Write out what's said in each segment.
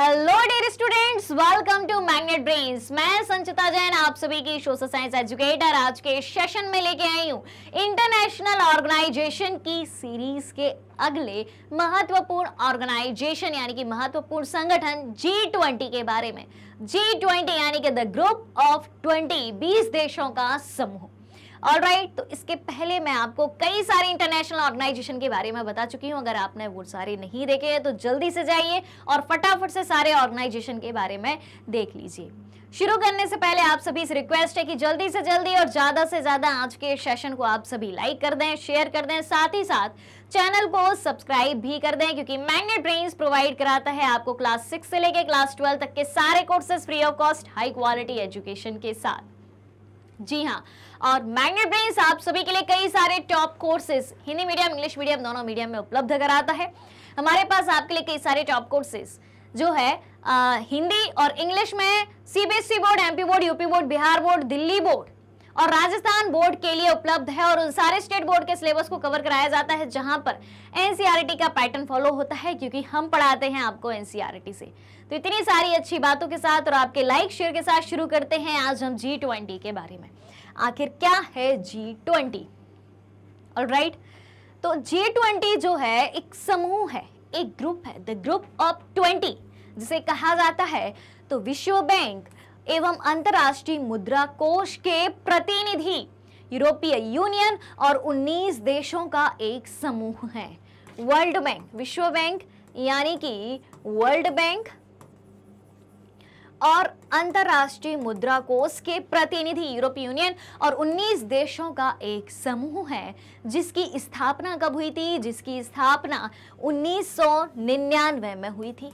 hello dear students welcome to Magnet Brains मैं संचिता जैन आप सभी की सोशल साइंस एजुकेटर आज के सेशन में लेके आई हूँ इंटरनेशनल ऑर्गेनाइजेशन की सीरीज के अगले महत्वपूर्ण ऑर्गेनाइजेशन यानी कि महत्वपूर्ण संगठन जी ट्वेंटी के बारे में जी ट्वेंटी यानी कि द ग्रुप ऑफ ट्वेंटी बीस देशों का समूह ऑल right, तो इसके पहले मैं आपको कई सारे इंटरनेशनल ऑर्गेनाइजेशन के बारे में बता चुकी हूँ अगर आपने वो सारे नहीं देखे हैं तो जल्दी से जाइए और फटाफट से सारे ऑर्गेनाइजेशन के बारे में देख लीजिए शुरू करने से पहले आप सभी से रिक्वेस्ट है कि जल्दी से जल्दी और ज़्यादा से ज़्यादा आज के सेशन को आप सभी लाइक कर दें शेयर कर दें साथ ही साथ चैनल को सब्सक्राइब भी कर दें क्योंकि मैग्नेट ब्रेन्स प्रोवाइड कराता है आपको क्लास सिक्स से लेकर क्लास ट्वेल्व तक के सारे courses free of cost high quality education के साथ जी हाँ और मैग्नेट ब्रेन आप सभी के लिए कई सारे top courses Hindi medium English medium दोनों मीडियम में उपलब्ध कराता है हमारे पास आपके लिए कई सारे टॉप कोर्सेज जो है आ, हिंदी और इंग्लिश में CBSE e board MP board UP board Bihar board Delhi board और राजस्थान बोर्ड के लिए उपलब्ध है और उन सारे स्टेट बोर्ड के सिलेबस को कवर कराया जाता है जहां पर एनसीआरटी e का पैटर्न फॉलो होता है क्योंकि हम पढ़ाते हैं आपको एनसीआरटी e से तो इतनी सारी अच्छी बातों के साथ और आपके लाइक शेयर के साथ शुरू करते हैं आज हम जी ट्वेंटी के बारे में आखिर क्या है जी ट्वेंटी राइट तो जी ट्वेंटी जो है एक समूह है एक ग्रुप है द ग्रुप ऑफ ट्वेंटी जिसे कहा जाता है तो विश्व बैंक एवं अंतर्राष्ट्रीय मुद्रा कोष के प्रतिनिधि यूरोपीय यूनियन और 19 देशों का एक समूह है वर्ल्ड बैंक विश्व बैंक यानी कि वर्ल्ड बैंक और अंतर्राष्ट्रीय मुद्रा कोष के प्रतिनिधि यूरोपीय यूनियन और 19 देशों का एक समूह है जिसकी स्थापना कब हुई थी जिसकी स्थापना 1999 में हुई थी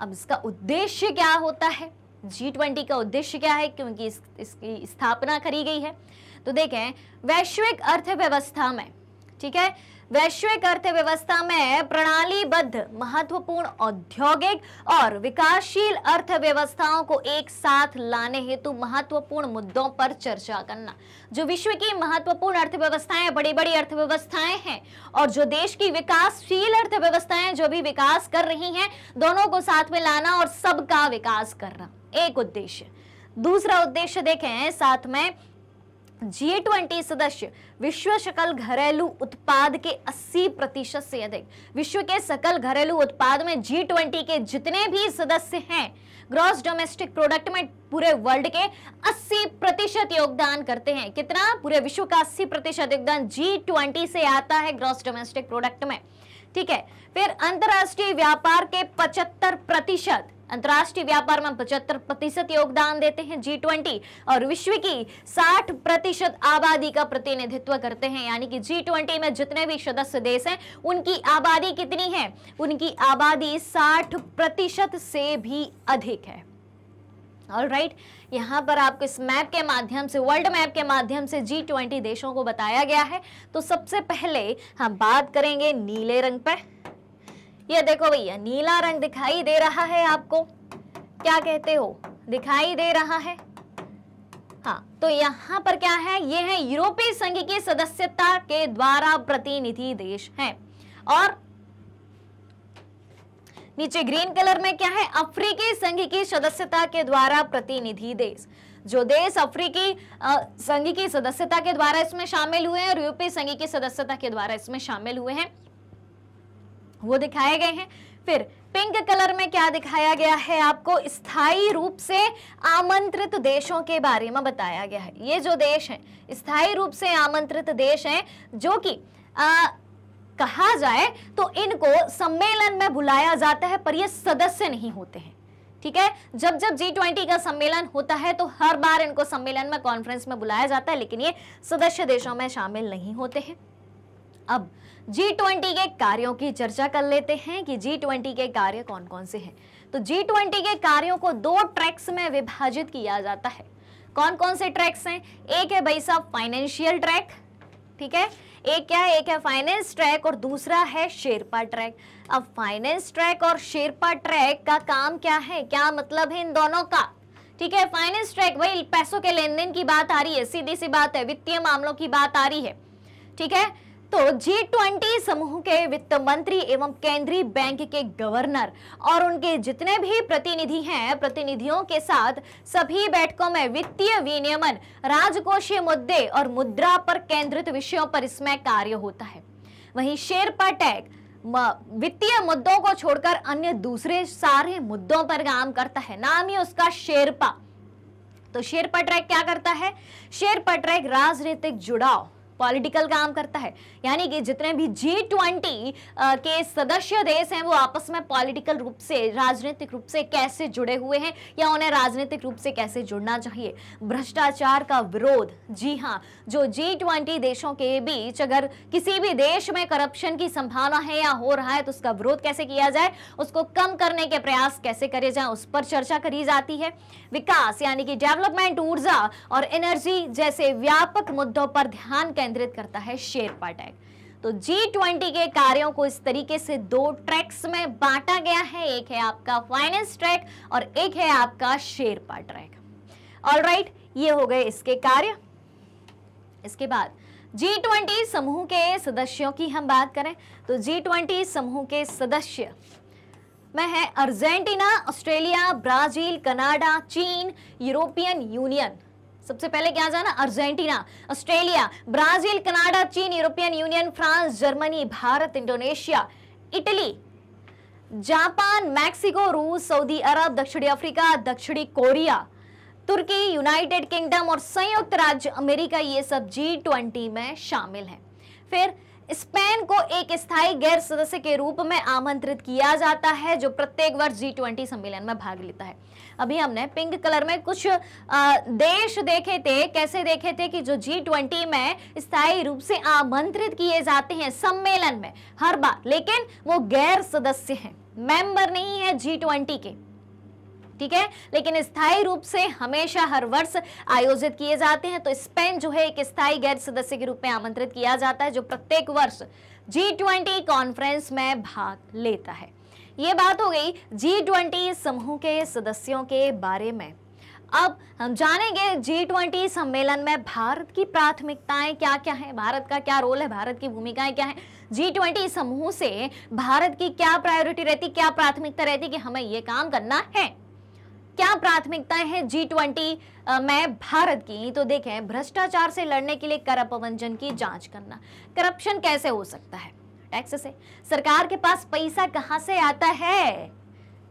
अब इसका उद्देश्य क्या होता है जी ट्वेंटी का उद्देश्य क्या है क्योंकि इस, इसकी स्थापना करी गई है तो देखें वैश्विक अर्थव्यवस्था में ठीक है वैश्विक अर्थव्यवस्था में प्रणालीबद्ध महत्वपूर्ण औद्योगिक और विकासशील अर्थव्यवस्थाओं को एक साथ लाने हेतु महत्वपूर्ण मुद्दों पर चर्चा करना जो विश्व की महत्वपूर्ण अर्थव्यवस्थाएं बड़ी बड़ी अर्थव्यवस्थाएं हैं और जो देश की विकासशील अर्थव्यवस्थाएं जो भी विकास कर रही हैं दोनों को साथ में लाना और सबका विकास करना एक उद्देश्य दूसरा उद्देश्य देखें साथ में जी ट्वेंटी सदस्य विश्व सकल घरेलू उत्पाद के 80 प्रतिशत से अधिक विश्व के सकल घरेलू उत्पाद में जी ट्वेंटी के जितने भी सदस्य हैं ग्रॉस डोमेस्टिक प्रोडक्ट में पूरे वर्ल्ड के 80 प्रतिशत योगदान करते हैं कितना पूरे विश्व का 80 प्रतिशत योगदान जी ट्वेंटी से आता है ग्रॉस डोमेस्टिक प्रोडक्ट में ठीक है फिर अंतर्राष्ट्रीय व्यापार के पचहत्तर प्रतिशत अंतर्राष्ट्रीय व्यापार में पचहत्तर प्रतिशत योगदान देते हैं जी ट्वेंटी और विश्व की साठ प्रतिशत आबादी का प्रतिनिधित्व करते हैं यानी कि जी ट्वेंटी में जितने भी सदस्य देश हैं उनकी आबादी कितनी है उनकी आबादी साठ प्रतिशत से भी अधिक है और राइट यहाँ पर आपको इस मैप के माध्यम से वर्ल्ड मैप के माध्यम से जी ट्वेंटी देशों को बताया गया है तो सबसे पहले हम बात करेंगे नीले रंग पर ये देखो भैया नीला रंग दिखाई दे रहा है आपको क्या कहते हो दिखाई दे रहा है हाँ तो यहाँ पर क्या है ये है यूरोपीय संघ की सदस्यता के द्वारा प्रतिनिधि देश है और नीचे ग्रीन कलर में क्या है अफ्रीकी संघ की सदस्यता के द्वारा प्रतिनिधि देश जो देश अफ्रीकी संघ की सदस्यता के द्वारा इसमें शामिल हुए हैं और यूरोपीय संघ की सदस्यता के द्वारा इसमें शामिल हुए हैं वो दिखाए गए हैं फिर पिंक कलर में क्या दिखाया गया है आपको स्थायी रूप से आमंत्रित देशों के बारे में बताया गया है ये जो देश हैं स्थायी रूप से आमंत्रित देश हैं जो कि कहा जाए तो इनको सम्मेलन में बुलाया जाता है पर ये सदस्य नहीं होते हैं ठीक है जब जब जी ट्वेंटी का सम्मेलन होता है तो हर बार इनको सम्मेलन में कॉन्फ्रेंस में बुलाया जाता है लेकिन ये सदस्य देशों में शामिल नहीं होते हैं अब जी के कार्यों की चर्चा कर लेते हैं कि जी के कार्य कौन कौन से हैं तो जी के कार्यों को दो ट्रैक्स में विभाजित किया जाता है कौन कौन से ट्रैक्स हैं एक है भाई साहब फाइनेंशियल ट्रैक ठीक है एक क्या है एक है फाइनेंस ट्रैक और दूसरा है शेरपा ट्रैक अब फाइनेंस ट्रैक और शेरपा ट्रैक का काम क्या है क्या मतलब है इन दोनों का ठीक है फाइनेंस ट्रैक भाई पैसों के लेन की बात आ रही है सीधी सी बात है वित्तीय मामलों की बात आ रही है ठीक है तो जी ट्वेंटी समूह के वित्त मंत्री एवं केंद्रीय बैंक के गवर्नर और उनके जितने भी प्रतिनिधि हैं प्रतिनिधियों के साथ सभी बैठकों में वित्तीय विनियमन राजकोषीय मुद्दे और मुद्रा पर केंद्रित विषयों पर इसमें कार्य होता है वहीं शेरपा टैग वित्तीय मुद्दों को छोड़कर अन्य दूसरे सारे मुद्दों पर काम करता है नाम ही उसका शेरपा तो शेरपा ट्रैक क्या करता है शेरपा ट्रैक राजनीतिक जुड़ाव पॉलिटिकल काम करता है यानी कि जितने भी जी ट्वेंटी के सदस्य देश हैं वो आपस में पॉलिटिकल रूप से राजनीतिक रूप से कैसे जुड़े हुए हैं या उन्हें राजनीतिक रूप से कैसे जुड़ना चाहिए भ्रष्टाचार का विरोध जी हाँ जो जी ट्वेंटी देशों के बीच अगर किसी भी देश में करप्शन की संभावना है या हो रहा है तो उसका विरोध कैसे किया जाए उसको कम करने के प्रयास कैसे करे जाए उस पर चर्चा करी जाती है विकास यानी कि डेवलपमेंट ऊर्जा और एनर्जी जैसे व्यापक मुद्दों पर ध्यान केंद्रित करता है शेरपा टैग तो G20 के कार्यों को इस तरीके से दो ट्रैक्स में बांटा गया है एक है आपका फाइनेंस ट्रैक और एक है आपका शेरपा ट्रैक ऑल right, ये हो गए इसके कार्य इसके बाद G20 समूह के सदस्यों की हम बात करें तो G20 समूह के सदस्य में है अर्जेंटीना ऑस्ट्रेलिया ब्राजील कनाडा चीन यूरोपियन यूनियन सबसे पहले क्या जाना अर्जेंटीना ऑस्ट्रेलिया ब्राजील कनाडा चीन European Union France Germany Bharat Indonesia Italy Japan Mexico रूस सऊदी अरब दक्षिणी अफ्रीका दक्षिणी कोरिया तुर्की यूनाइटेड किंगडम और संयुक्त राज्य अमेरिका ये सब जी ट्वेंटी में शामिल हैं फिर स्पेन को एक स्थायी गैर सदस्य के रूप में आमंत्रित किया जाता है जो प्रत्येक वर्ष जी ट्वेंटी सम्मेलन में भाग लेता है अभी हमने पिंक कलर में कुछ आ, देश देखे थे कैसे देखे थे कि जो जी ट्वेंटी में स्थायी रूप से आमंत्रित किए जाते हैं सम्मेलन में हर बार लेकिन वो गैर सदस्य हैं मेंबर नहीं है जी ट्वेंटी के ठीक है लेकिन स्थायी रूप से हमेशा हर वर्ष आयोजित किए जाते हैं तो स्पेन जो है एक स्थायी गैर सदस्य के रूप में आमंत्रित किया जाता है जो प्रत्येक वर्ष जी ट्वेंटी कॉन्फ्रेंस में भाग लेता है ये बात हो गई जी ट्वेंटी समूह के सदस्यों के बारे में अब हम जानेंगे जी ट्वेंटी सम्मेलन में भारत की प्राथमिकताएं क्या क्या हैं भारत का क्या रोल है भारत की भूमिकाएं क्या है जी ट्वेंटी समूह से भारत की क्या प्रायोरिटी रहती क्या प्राथमिकता रहती कि हमें ये काम करना है क्या प्राथमिकताएं हैं जी ट्वेंटी में भारत की तो देखें भ्रष्टाचार से लड़ने के लिए कर अपवंजन की जांच करना करप्शन कैसे हो सकता है टैक्स से सरकार के पास पैसा कहां से आता है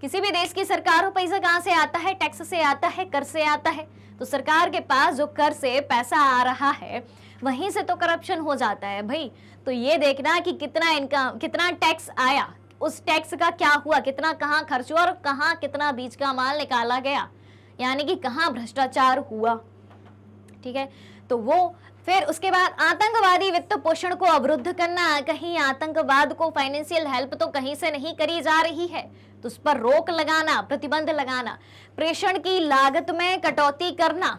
किसी भी देश की सरकार हो पैसा कहां से आता है टैक्स से आता है कर से आता है तो सरकार के पास जो कर से पैसा आ रहा है वहीं से तो करप्शन हो जाता है भाई तो ये देखना कि कितना इनकम कितना टैक्स आया उस टैक्स का क्या हुआ कितना कहाँ खर्च हुआ और कहाँ कितना बीज का माल निकाला गया यानी कि कहाँ भ्रष्टाचार हुआ ठीक है तो वो फिर उसके बाद आतंकवादी वित्त पोषण को अवरुद्ध करना कहीं आतंकवाद को फाइनेंशियल हेल्प तो कहीं से नहीं करी जा रही है तो उस पर रोक लगाना प्रतिबंध लगाना प्रेषण की लागत में कटौती करना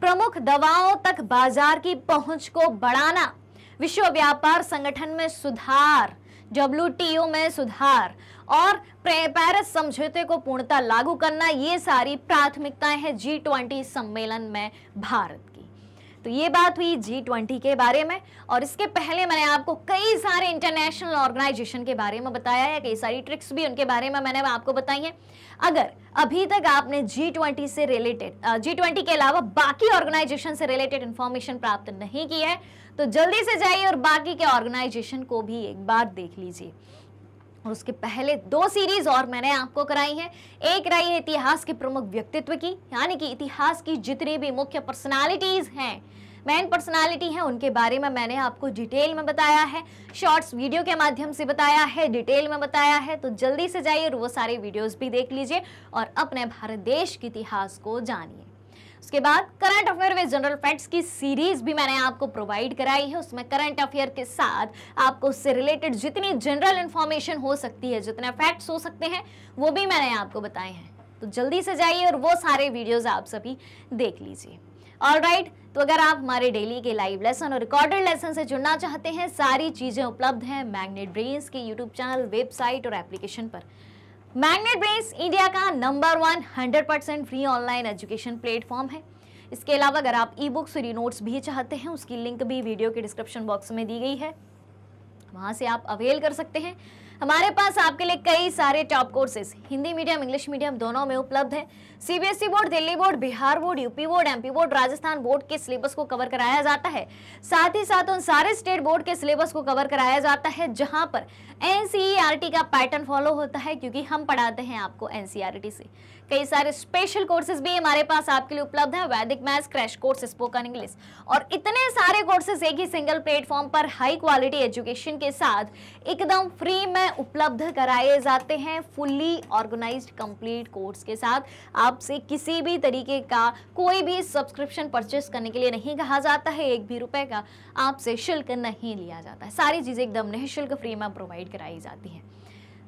प्रमुख दवाओं तक बाजार की पहुंच को बढ़ाना विश्व व्यापार संगठन में सुधार डब्ल्यू में सुधार और पेरिस समझौते को पूर्णता लागू करना ये सारी प्राथमिकताएं हैं जी ट्वेंटी सम्मेलन में भारत तो ये बात हुई जी ट्वेंटी के बारे में और इसके पहले मैंने आपको कई सारे इंटरनेशनल ऑर्गेनाइजेशन के बारे में बताया है कई सारी ट्रिक्स भी उनके बारे में मैंने आपको बताई हैं अगर अभी तक आपने जी ट्वेंटी से रिलेटेड जी ट्वेंटी के अलावा बाकी ऑर्गेनाइजेशन से रिलेटेड इन्फॉर्मेशन प्राप्त नहीं की है तो जल्दी से जाइए और बाकी के ऑर्गेनाइजेशन को भी एक बार देख लीजिए और उसके पहले दो सीरीज और मैंने आपको कराई है एक कराई है इतिहास के प्रमुख व्यक्तित्व की यानी कि इतिहास की जितनी भी मुख्य पर्सनालिटीज हैं मेन पर्सनालिटी हैं उनके बारे में मैंने आपको डिटेल में बताया है शॉर्ट्स वीडियो के माध्यम से बताया है डिटेल में बताया है तो जल्दी से जाइए और वो सारे वीडियोज भी देख लीजिए और अपने भारत देश के इतिहास को जानिए उसके बाद current affair with general facts की सीरीज भी मैंने आपको प्रोवाइड कराई है उसमें करंट अफेयर के साथ आपको उससे रिलेटेड जितनी जनरल इन्फॉर्मेशन हो सकती है जितने फैक्ट्स हो सकते हैं वो भी मैंने आपको बताए हैं तो जल्दी से जाइए और वो सारे वीडियोज़ आप सभी देख लीजिए ऑल राइट right, तो अगर आप हमारे डेली के लाइव लेसन और रिकॉर्डेड लेसन से जुड़ना चाहते हैं सारी चीज़ें उपलब्ध हैं मैग्नेट ब्रेन्स के यूट्यूब चैनल वेबसाइट और एप्लीकेशन पर मैग्नेट ब्रेन्स इंडिया का number one hundred percent free online education platform है इसके अलावा अगर आप ई बुक्स री नोट्स भी चाहते हैं उसकी लिंक भी वीडियो के डिस्क्रिप्शन बॉक्स में दी गई है वहाँ से आप अवेल कर सकते हैं हमारे पास आपके लिए कई सारे top courses Hindi medium English medium दोनों में उपलब्ध है CBSE board Delhi board Bihar board UP board MP board Rajasthan board के सिलेबस को कवर कराया जाता है साथ ही साथ उन सारे स्टेट बोर्ड के सिलेबस को कवर कराया जाता है जहां पर एनसीईआरटी e का पैटर्न फॉलो होता है क्योंकि हम पढ़ाते हैं आपको एनसीआरटी e से कई सारे स्पेशल कोर्सेज भी हमारे पास आपके लिए उपलब्ध है Vedic maths crash course spoken English और इतने सारे कोर्सेज एक ही सिंगल प्लेटफॉर्म पर हाई क्वालिटी एजुकेशन के साथ एकदम फ्री में उपलब्ध कराए जाते हैं फुल्ली ऑर्गेनाइज कंप्लीट कोर्स के साथ आपसे किसी भी तरीके का कोई भी सब्सक्रिप्शन परचेस करने के लिए नहीं कहा जाता है एक भी रुपए का आपसे शुल्क नहीं लिया जाता है सारी चीज़ें एकदम निःशुल्क फ्री में प्रोवाइड कराई जाती हैं